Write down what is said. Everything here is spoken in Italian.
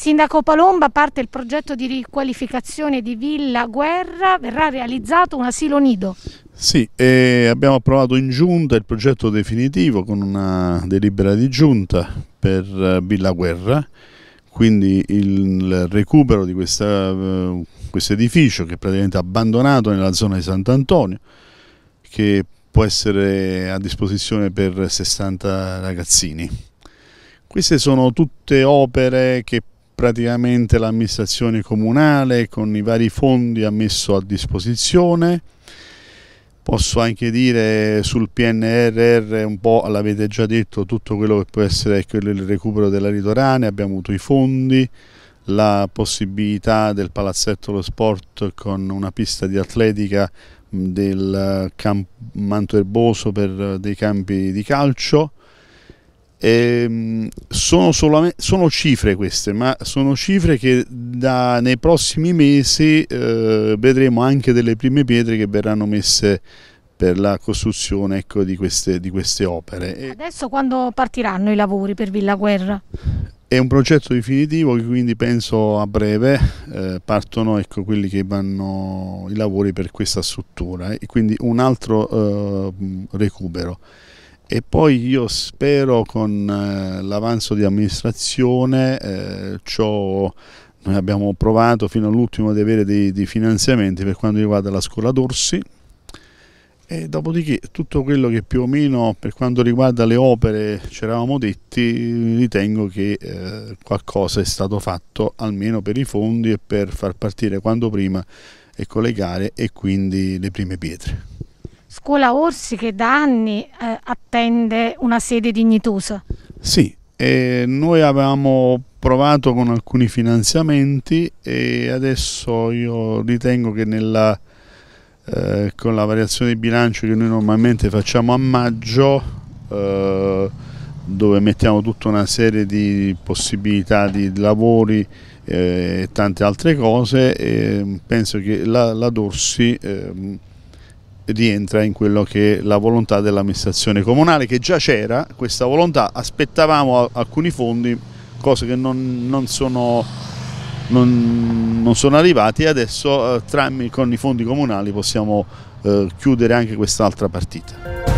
Sindaco Palomba, a parte il progetto di riqualificazione di Villa Guerra, verrà realizzato un asilo nido. Sì, abbiamo approvato in giunta il progetto definitivo con una delibera di giunta per eh, Villa Guerra, quindi il recupero di eh, questo quest edificio che è praticamente abbandonato nella zona di Sant'Antonio, che può essere a disposizione per 60 ragazzini. Queste sono tutte opere che praticamente l'amministrazione comunale con i vari fondi ha messo a disposizione. Posso anche dire sul PNRR, un po' l'avete già detto, tutto quello che può essere ecco, il recupero della ridoranea, abbiamo avuto i fondi, la possibilità del palazzetto lo sport con una pista di atletica del eh, Manto Erboso per eh, dei campi di calcio, Ehm, sono, sono, cifre queste, ma sono cifre che da, nei prossimi mesi eh, vedremo anche delle prime pietre che verranno messe per la costruzione ecco, di, queste, di, queste, opere. Adesso quando partiranno i lavori per Villa Guerra? È un progetto definitivo che quindi penso a breve eh, partono ecco, quelli che vanno i lavori per questa struttura e quindi un altro eh, recupero e poi io spero con eh, l'avanzo di amministrazione, eh, ciò noi abbiamo provato fino all'ultimo di avere dei, dei, finanziamenti per quanto riguarda la scuola d'Orsi e dopodiché tutto quello che più o meno per quanto riguarda le opere ci eravamo detti ritengo che eh, qualcosa è stato fatto almeno per i fondi e per far partire quanto prima e collegare e quindi le prime pietre. Scuola Orsi che da anni eh, attende una sede dignitosa. Sì, eh, noi avevamo provato con alcuni finanziamenti e adesso io ritengo che nella, eh, con la variazione di bilancio che noi normalmente facciamo a maggio eh, dove mettiamo tutta una serie di possibilità di lavori eh, e tante altre cose penso che la, la Dorsi ehm, rientra in quello che è la volontà dell'amministrazione comunale che già c'era questa volontà, aspettavamo alcuni fondi, cose che non, non sono non, non, sono arrivati e adesso eh, tramite, con i fondi comunali possiamo eh, chiudere anche quest'altra partita.